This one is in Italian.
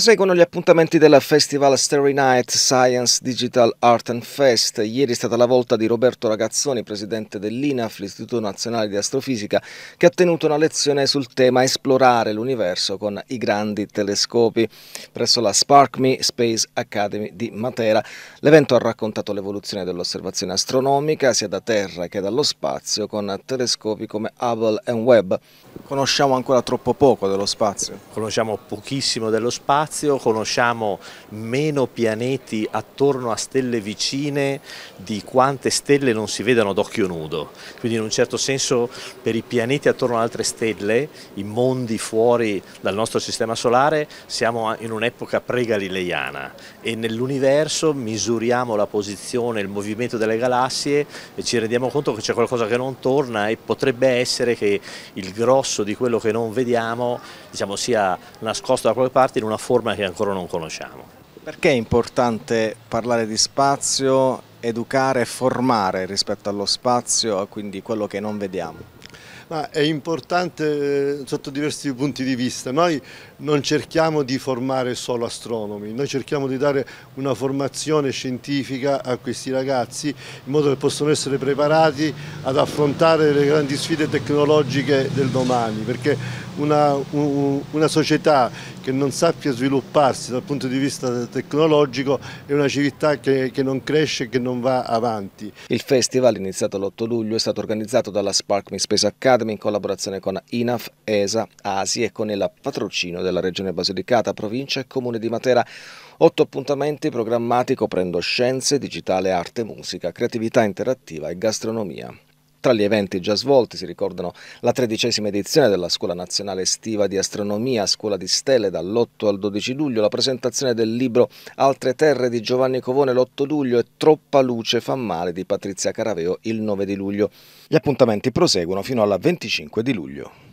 Proseguono gli appuntamenti del Festival Starry Night Science Digital Art and Fest. Ieri è stata la volta di Roberto Ragazzoni, presidente dell'INAF, l'Istituto Nazionale di Astrofisica, che ha tenuto una lezione sul tema esplorare l'universo con i grandi telescopi presso la SparkMe Space Academy di Matera. L'evento ha raccontato l'evoluzione dell'osservazione astronomica sia da terra che dallo spazio con telescopi come Hubble e Webb. Conosciamo ancora troppo poco dello spazio. Conosciamo pochissimo dello spazio spazio, conosciamo meno pianeti attorno a stelle vicine di quante stelle non si vedano d'occhio nudo. Quindi in un certo senso per i pianeti attorno ad altre stelle, i mondi fuori dal nostro sistema solare, siamo in un'epoca pre-galileiana e nell'universo misuriamo la posizione, il movimento delle galassie e ci rendiamo conto che c'è qualcosa che non torna e potrebbe essere che il grosso di quello che non vediamo diciamo, sia nascosto da qualche parte in una forma forma che ancora non conosciamo. Perché è importante parlare di spazio, educare e formare rispetto allo spazio, quindi quello che non vediamo? Ma è importante eh, sotto diversi punti di vista. Noi non cerchiamo di formare solo astronomi, noi cerchiamo di dare una formazione scientifica a questi ragazzi in modo che possano essere preparati ad affrontare le grandi sfide tecnologiche del domani, perché una, una società che non sappia svilupparsi dal punto di vista tecnologico è una civiltà che, che non cresce e che non va avanti. Il festival, iniziato l'8 luglio, è stato organizzato dalla Spark Me Space Academy Academy in collaborazione con INAF, ESA, ASI e con il patrocino della Regione Basilicata, Provincia e Comune di Matera. Otto appuntamenti programmati coprendo scienze, digitale, arte, musica, creatività interattiva e gastronomia. Tra gli eventi già svolti si ricordano la tredicesima edizione della Scuola Nazionale Estiva di Astronomia, Scuola di Stelle, dall'8 al 12 luglio, la presentazione del libro Altre Terre di Giovanni Covone l'8 luglio e Troppa Luce fa male di Patrizia Caraveo il 9 di luglio. Gli appuntamenti proseguono fino alla 25 di luglio.